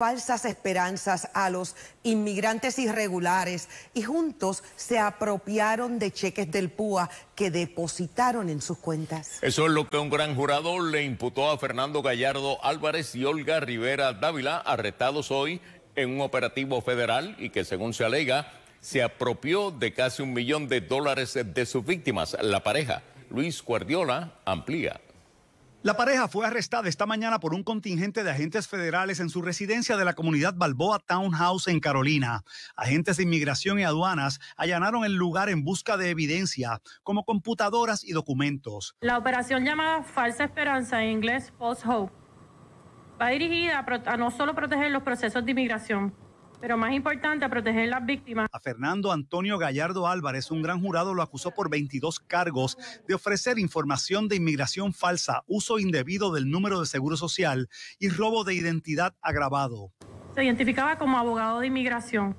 falsas esperanzas a los inmigrantes irregulares y juntos se apropiaron de cheques del PUA que depositaron en sus cuentas. Eso es lo que un gran jurado le imputó a Fernando Gallardo Álvarez y Olga Rivera Dávila, arrestados hoy en un operativo federal y que según se alega se apropió de casi un millón de dólares de sus víctimas. La pareja, Luis Guardiola, amplía. La pareja fue arrestada esta mañana por un contingente de agentes federales en su residencia de la comunidad Balboa Townhouse en Carolina. Agentes de inmigración y aduanas allanaron el lugar en busca de evidencia, como computadoras y documentos. La operación llamada Falsa Esperanza en inglés False Hope va dirigida a, no solo proteger los procesos de inmigración, pero más importante, a proteger las víctimas. A Fernando Antonio Gallardo Álvarez, un gran jurado lo acusó por 22 cargos de ofrecer información de inmigración falsa, uso indebido del número de seguro social y robo de identidad agravado. Se identificaba como abogado de inmigración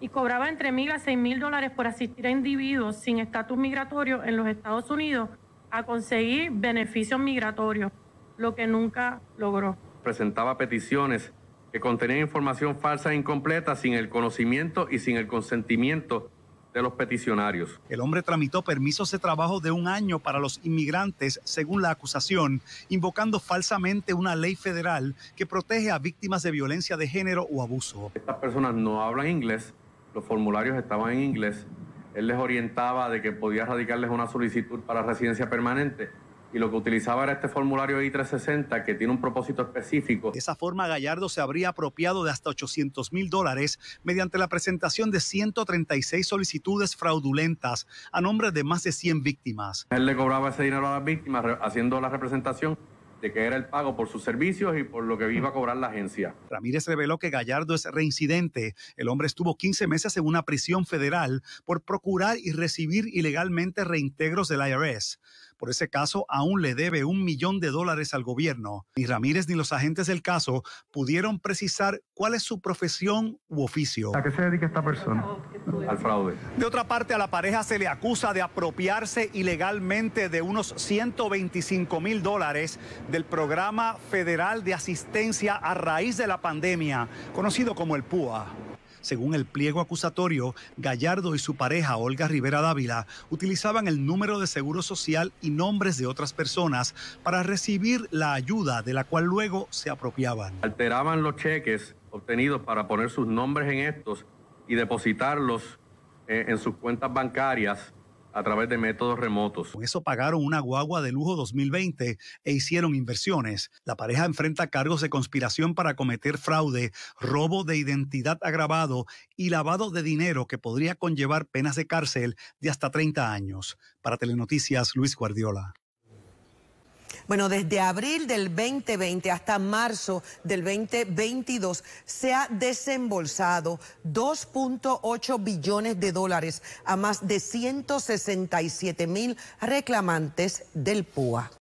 y cobraba entre mil a seis mil dólares por asistir a individuos sin estatus migratorio en los Estados Unidos a conseguir beneficios migratorios, lo que nunca logró. Presentaba peticiones que contenían información falsa e incompleta sin el conocimiento y sin el consentimiento de los peticionarios. El hombre tramitó permisos de trabajo de un año para los inmigrantes, según la acusación, invocando falsamente una ley federal que protege a víctimas de violencia de género o abuso. Estas personas no hablan inglés, los formularios estaban en inglés, él les orientaba de que podía radicarles una solicitud para residencia permanente y lo que utilizaba era este formulario I-360 que tiene un propósito específico. De esa forma, Gallardo se habría apropiado de hasta 800 mil dólares mediante la presentación de 136 solicitudes fraudulentas a nombre de más de 100 víctimas. Él le cobraba ese dinero a las víctimas haciendo la representación de que era el pago por sus servicios y por lo que iba a cobrar la agencia. Ramírez reveló que Gallardo es reincidente. El hombre estuvo 15 meses en una prisión federal por procurar y recibir ilegalmente reintegros del IRS. Por ese caso, aún le debe un millón de dólares al gobierno. Ni Ramírez ni los agentes del caso pudieron precisar cuál es su profesión u oficio. ¿A qué se dedica esta persona? Al fraude. De otra parte, a la pareja se le acusa de apropiarse ilegalmente de unos 125 mil dólares del Programa Federal de Asistencia a raíz de la pandemia, conocido como el PUA. Según el pliego acusatorio, Gallardo y su pareja Olga Rivera Dávila utilizaban el número de seguro social y nombres de otras personas para recibir la ayuda de la cual luego se apropiaban. Alteraban los cheques obtenidos para poner sus nombres en estos y depositarlos eh, en sus cuentas bancarias a través de métodos remotos. Con eso pagaron una guagua de lujo 2020 e hicieron inversiones. La pareja enfrenta cargos de conspiración para cometer fraude, robo de identidad agravado y lavado de dinero que podría conllevar penas de cárcel de hasta 30 años. Para Telenoticias, Luis Guardiola. Bueno, desde abril del 2020 hasta marzo del 2022 se ha desembolsado 2.8 billones de dólares a más de 167 mil reclamantes del PUA.